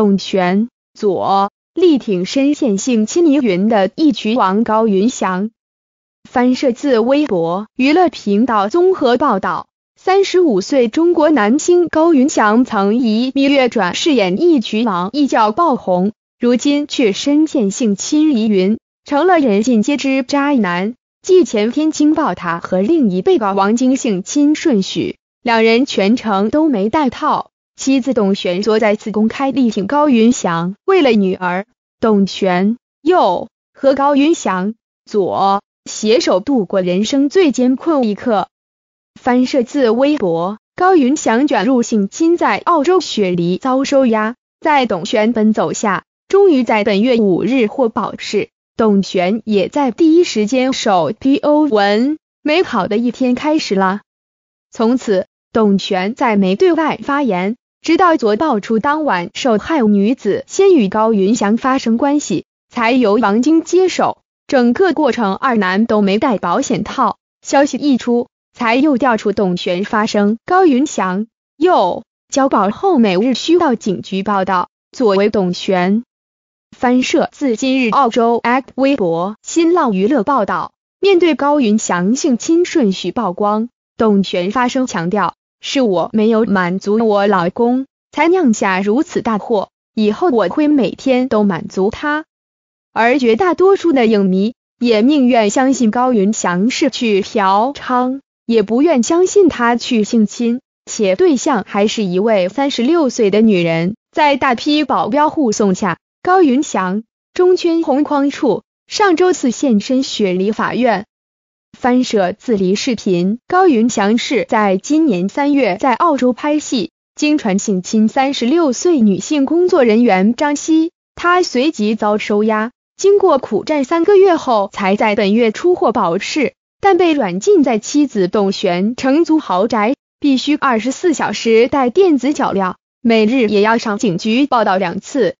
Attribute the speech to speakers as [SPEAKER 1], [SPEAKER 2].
[SPEAKER 1] 董璇左力挺，身陷性侵疑云的义曲王高云翔。翻摄自微博娱乐频道综合报道，三十五岁中国男星高云翔曾以《芈月传》饰演义曲王一角爆红，如今却深陷性侵疑云，成了人尽皆知渣男。继前天惊爆他和另一被告王晶性侵顺序，两人全程都没戴套。妻子董璇昨再次公开力挺高云翔，为了女儿董璇右和高云翔左携手度过人生最艰困一刻。翻摄自微博。高云翔卷入性侵，在澳洲雪梨遭收押，在董璇奔走下，终于在本月五日获保释。董璇也在第一时间首 PO 文：“美好的一天开始了。”从此，董璇再没对外发言。直到昨爆出当晚受害女子先与高云翔发生关系，才由王晶接手。整个过程二男都没戴保险套。消息一出，才又调出董璇发生。高云翔又交保后每日需到警局报道。作为董璇翻摄自今日澳洲 X 微博、新浪娱乐报道，面对高云翔性侵顺序曝光，董璇发声强调。是我没有满足我老公，才酿下如此大祸。以后我会每天都满足他。而绝大多数的影迷也宁愿相信高云翔是去嫖娼，也不愿相信他去性侵，且对象还是一位三十六岁的女人。在大批保镖护送下，高云翔中圈红框处，上周四现身雪梨法院。翻摄自离视频，高云翔是在今年三月在澳洲拍戏，经传性侵三十六岁女性工作人员张希，他随即遭收押，经过苦战三个月后，才在本月出获保释，但被软禁在妻子董璇承租豪宅，必须二十四小时戴电子脚镣，每日也要上警局报道两次。